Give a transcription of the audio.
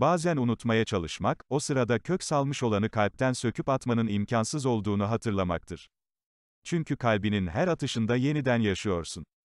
Bazen unutmaya çalışmak, o sırada kök salmış olanı kalpten söküp atmanın imkansız olduğunu hatırlamaktır. Çünkü kalbinin her atışında yeniden yaşıyorsun.